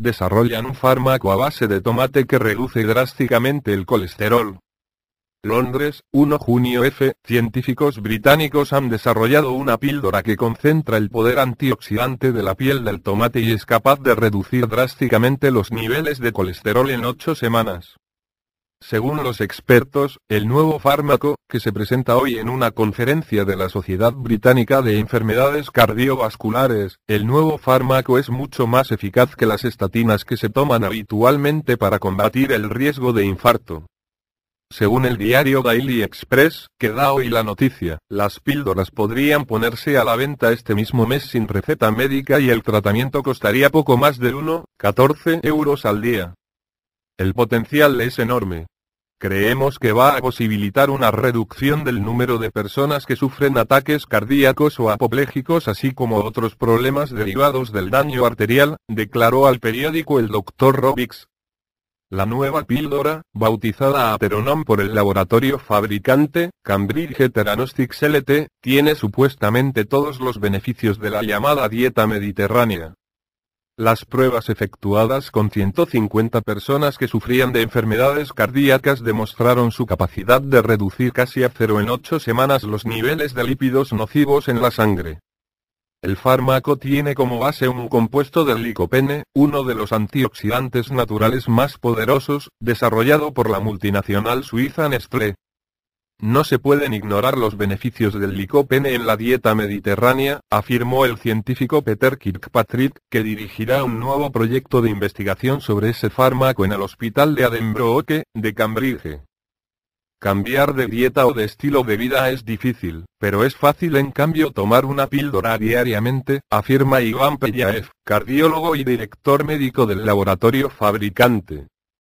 desarrollan un fármaco a base de tomate que reduce drásticamente el colesterol. Londres, 1 junio F. Científicos británicos han desarrollado una píldora que concentra el poder antioxidante de la piel del tomate y es capaz de reducir drásticamente los niveles de colesterol en 8 semanas. Según los expertos, el nuevo fármaco, que se presenta hoy en una conferencia de la Sociedad Británica de Enfermedades Cardiovasculares, el nuevo fármaco es mucho más eficaz que las estatinas que se toman habitualmente para combatir el riesgo de infarto. Según el diario Daily Express, que da hoy la noticia, las píldoras podrían ponerse a la venta este mismo mes sin receta médica y el tratamiento costaría poco más de 1,14 euros al día. El potencial es enorme. Creemos que va a posibilitar una reducción del número de personas que sufren ataques cardíacos o apopléjicos así como otros problemas derivados del daño arterial, declaró al periódico el Dr. Robix. La nueva píldora, bautizada Ateronom por el laboratorio fabricante, Cambridge Theranostics LT, tiene supuestamente todos los beneficios de la llamada dieta mediterránea. Las pruebas efectuadas con 150 personas que sufrían de enfermedades cardíacas demostraron su capacidad de reducir casi a cero en 8 semanas los niveles de lípidos nocivos en la sangre. El fármaco tiene como base un compuesto del licopene, uno de los antioxidantes naturales más poderosos, desarrollado por la multinacional suiza Nestlé. No se pueden ignorar los beneficios del licopene en la dieta mediterránea, afirmó el científico Peter Kirkpatrick, que dirigirá un nuevo proyecto de investigación sobre ese fármaco en el Hospital de Adembroke, de Cambridge. Cambiar de dieta o de estilo de vida es difícil, pero es fácil en cambio tomar una píldora diariamente, afirma Iván Pellaev, cardiólogo y director médico del laboratorio fabricante.